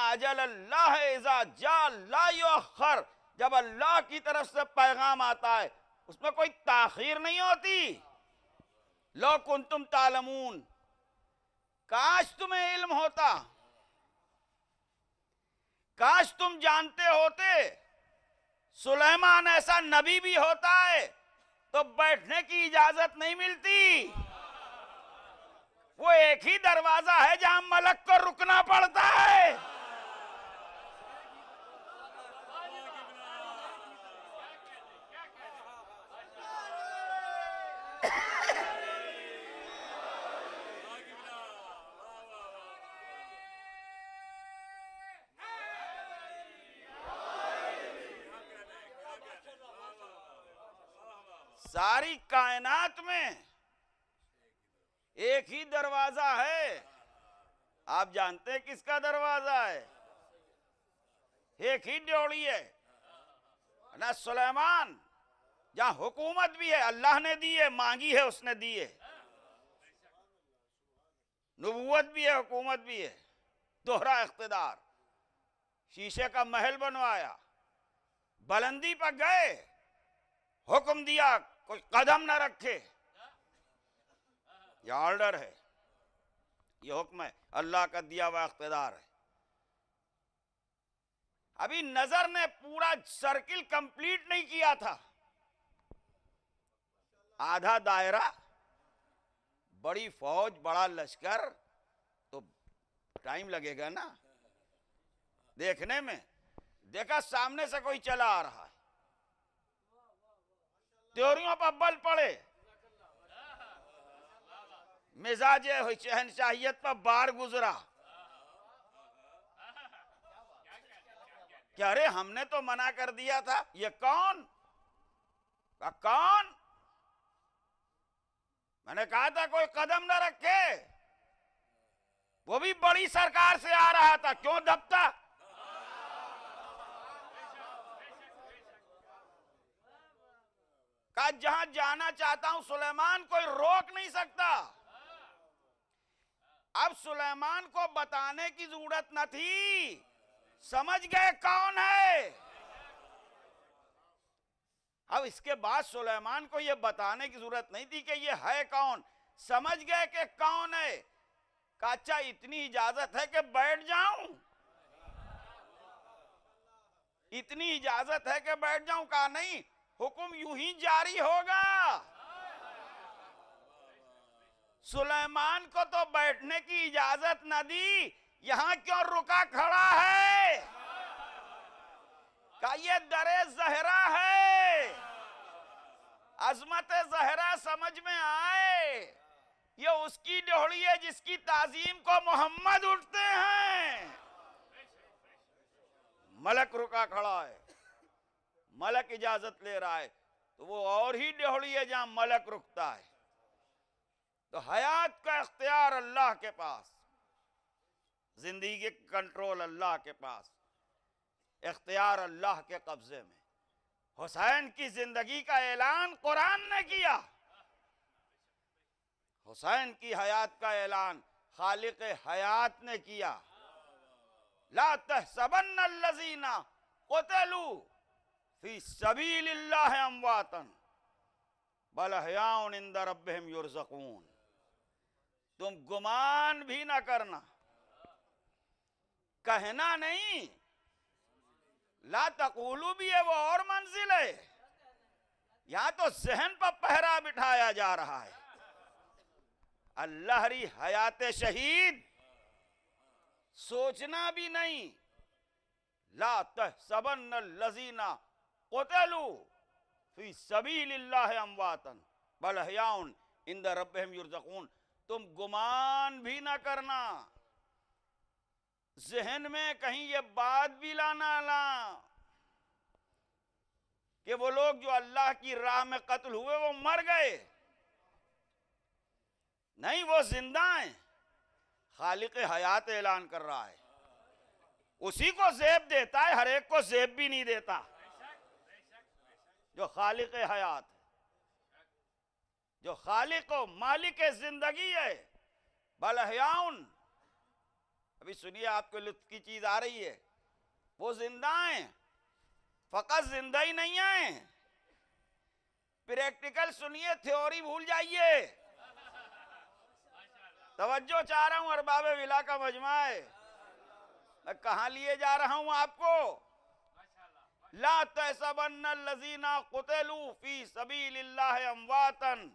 अल्लाह जब अल्लाह की तरफ से पैगाम आता है उसमें कोई ताखिर नहीं होती लो कुन तुम तालमून काश तुम्हें इल्म होता काश तुम जानते होते सुलेमान ऐसा नबी भी होता है तो बैठने की इजाजत नहीं मिलती वो एक ही दरवाजा है जहां मलक को रुकना पड़ता है सारी कायनात में एक ही दरवाजा है आप जानते हैं किसका दरवाजा है एक ही ड्योड़ी है ना सुलेमान जहां हुकूमत भी है अल्लाह ने दी है मांगी है उसने दी है नबूत भी है हुकूमत भी है दोहरा इकतदार शीशे का महल बनवाया बुलंदी पर गए हुक्म दिया कोई कदम ना रखे यह ऑर्डर है यह हुक्म है अल्लाह का दिया हुआ अख्तदार है अभी नजर ने पूरा सर्किल कंप्लीट नहीं किया था आधा दायरा बड़ी फौज बड़ा लश्कर तो टाइम लगेगा ना देखने में देखा सामने से कोई चला आ रहा है त्योरियों पर बल पड़े मिजाज शहनशाहियत पर बार गुजरा क्या अरे हमने तो मना कर दिया था ये कौन का कौन मैंने कहा था कोई कदम ना रखे वो भी बड़ी सरकार से आ रहा था क्यों दबता आज जहां जाना चाहता हूं सुलेमान कोई रोक नहीं सकता अब सुलेमान को बताने की जरूरत न थी समझ गए कौन है अब इसके बाद सुलेमान को यह बताने की जरूरत नहीं थी कि यह है कौन समझ गए कि कौन है काचा अच्छा, इतनी इजाजत है कि बैठ जाऊं इतनी इजाजत है कि बैठ जाऊं कहा नहीं हुक्म यूं ही जारी होगा सुलेमान को तो बैठने की इजाजत न दी यहां क्यों रुका खड़ा है का ये दरे जहरा है अजमत जहरा समझ में आए ये उसकी डोहड़ी है जिसकी ताजीम को मोहम्मद उठते हैं मलक रुका खड़ा है मलक इजाजत ले रहा है तो वो और ही डेहड़ी है जहां मलक रुकता है तो हयात का इख्तियार अल्लाह के पास जिंदगी के कंट्रोल अल्लाह के पास इख्तियार अल्लाह के कब्जे में हुसैन की जिंदगी का ऐलान कुरान ने किया हुसैन की हयात का ऐलान खालिक हयात ने किया ला तहसबन लजीना कोतलू फी सबी अमवातन बलहयाउन इंदा तुम गुमान भी ना करना कहना नहीं ला तकूलू भी है वो और मंजिल है यहां तो जहन पर पहरा बिठाया जा रहा है अल्लाहरी हयात शहीद सोचना भी नहीं ला सबन लजीना कोतेलू फी सभी अमवातन बलहयाउन इन द रबहम तुम गुमान भी ना करना जहन में कहीं ये बात भी लाना ला कि वो लोग जो अल्लाह की राह में कत्ल हुए वो मर गए नहीं वो जिंदा है खालिक हयात ऐलान कर रहा है उसी को जेब देता है हर एक को जेब भी नहीं देता जो खालिक हयात है जो खालिक मालिक जिंदगी है बलहयाउन अभी सुनिए आपको लुत्फ की चीज आ रही है वो जिंदा है फकत जिंदा ही नहीं आए प्रैक्टिकल सुनिए थ्योरी भूल जाइए तवज्जो चाह रहा हूं अरबाब विला का मजमा है मैं कहा लिए जा रहा हूं आपको ला कुतलू फी सबी अमवातन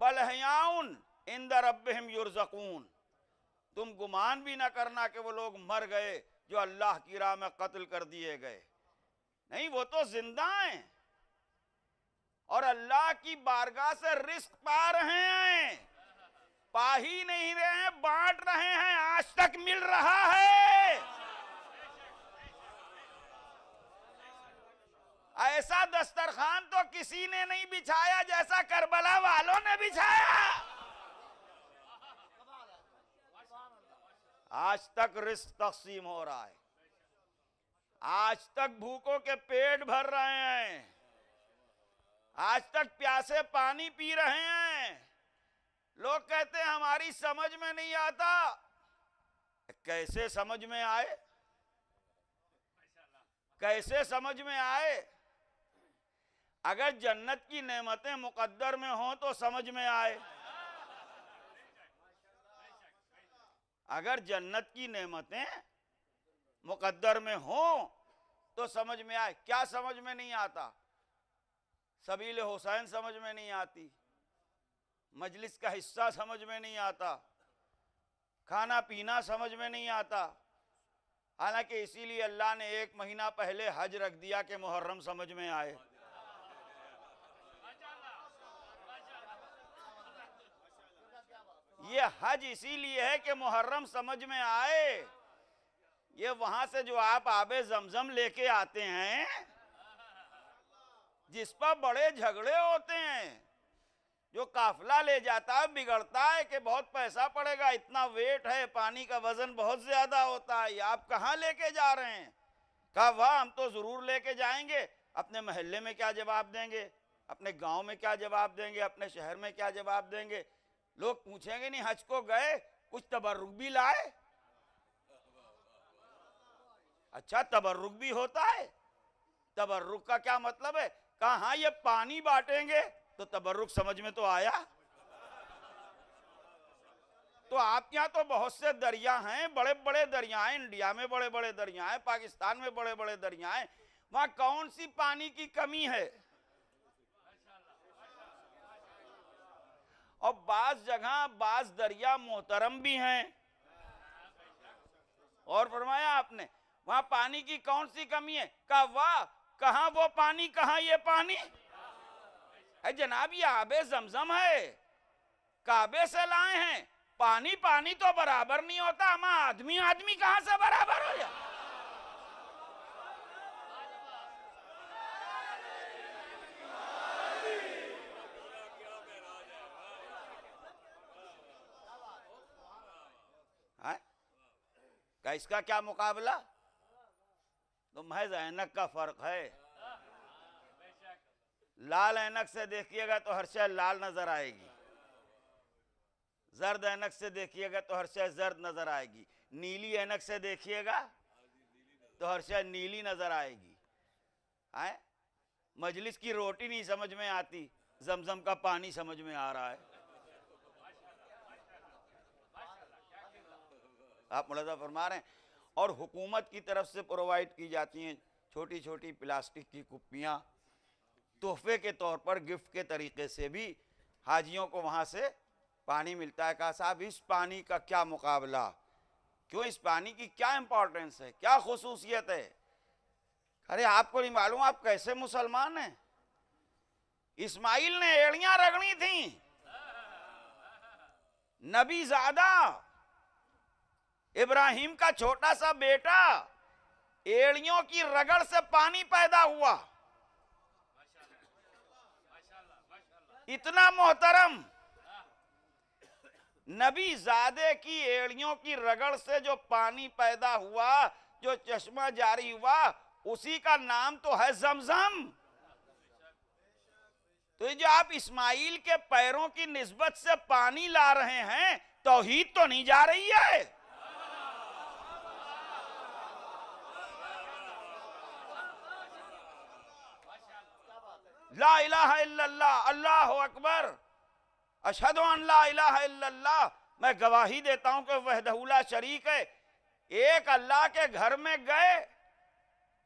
बलहयाउन इंद रबहम युरजकून तुम गुमान भी ना करना कि वो लोग मर गए जो अल्लाह की राह में कत्ल कर दिए गए नहीं वो तो जिंदा हैं और अल्लाह की बारगाह से रिस्क पा रहे हैं पा ही नहीं रहे हैं बांट रहे हैं आज तक मिल रहा है ऐसा दस्तरखान तो किसी ने नहीं बिछाया जैसा करबला वालों ने बिछाया आज तक रिस्क तकसीम हो रहा है आज तक भूखों के पेट भर रहे हैं आज तक प्यासे पानी पी रहे हैं लोग कहते हैं हमारी समझ में नहीं आता कैसे समझ में आए कैसे समझ में आए अगर जन्नत की नेमतें मुकद्दर में हों तो समझ में आए अगर जन्नत की नेमतें मुकद्दर में हों तो समझ में आए क्या समझ में नहीं आता सबील हुसैन समझ में नहीं आती मजलिस का हिस्सा समझ में नहीं आता खाना पीना समझ में नहीं आता हालांकि इसीलिए अल्लाह ने एक महीना पहले हज रख दिया कि मुहर्रम समझ में आए ये हज इसीलिए है कि मुहर्रम समझ में आए ये वहां से जो आप आबे जमजम लेके आते हैं जिस पर बड़े झगड़े होते हैं जो काफला ले जाता है बिगड़ता है कि बहुत पैसा पड़ेगा इतना वेट है पानी का वजन बहुत ज्यादा होता है आप कहाँ लेके जा रहे हैं कहा वाह हम तो जरूर लेके जाएंगे अपने महल्ले में क्या जवाब देंगे अपने गांव में क्या जवाब देंगे अपने शहर में क्या जवाब देंगे लोग पूछेंगे नहीं हज को गए कुछ तबर्रुक भी लाए अच्छा तबर्रुक भी होता है तबर्रुक का क्या मतलब है कहा हाँ ये पानी बांटेंगे तो तबर्रुक समझ में तो आया तो आपके यहाँ तो बहुत से दरिया हैं बड़े बड़े दरिया हैं इंडिया में बड़े बड़े दरिया हैं पाकिस्तान में बड़े बड़े दरिया हैं वहां कौन सी पानी की कमी है और बाज जगह बाज दरिया मोहतरम भी हैं और फरमाया आपने वहाँ पानी की कौन सी कमी है कहा वाह कहा वो पानी कहा ये पानी है जनाब ये आबे जमजम है काबे से लाए हैं पानी पानी तो बराबर नहीं होता हम आदमी आदमी कहाँ से बराबर हो जाए क्या इसका क्या मुकाबला तो महज ऐनक का फर्क है लाल ऐनक से देखिएगा तो हर शय लाल नजर आएगी जर्द ऐनक से देखिएगा तो हर शायद जर्द नजर आएगी नीली ऐनक से देखिएगा तो हर शय नीली नजर आएगी आए मजलिस की रोटी नहीं समझ में आती जमजम का पानी समझ में आ रहा है आप मुलाजा फरमा रहे हैं और हुकूमत की तरफ से प्रोवाइड की जाती हैं छोटी छोटी प्लास्टिक की कुप्पियाँ तोहफे के तौर पर गिफ्ट के तरीके से भी हाजियों को वहाँ से पानी मिलता है कहा साहब इस पानी का क्या मुकाबला क्यों इस पानी की क्या इम्पोर्टेंस है क्या खसूसियत है अरे आपको नहीं मालूम आप कैसे मुसलमान हैं इस्माइल ने एड़ियाँ रगड़ी थी नबी ज्यादा इब्राहिम का छोटा सा बेटा एड़ियों की रगड़ से पानी पैदा हुआ इतना मोहतरम नबी जादे की एड़ियों की रगड़ से जो पानी पैदा हुआ जो चश्मा जारी हुआ उसी का नाम तो है जमजम तो जो आप इस्माइल के पैरों की निस्बत से पानी ला रहे हैं तोहीद तो नहीं जा रही है ला अल्लाह अकबर अशद मैं गवाही देता हूँ कि वहदहुल्ला शरीक है एक अल्लाह के घर में गए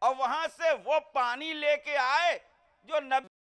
और वहां से वो पानी लेके आए जो नबी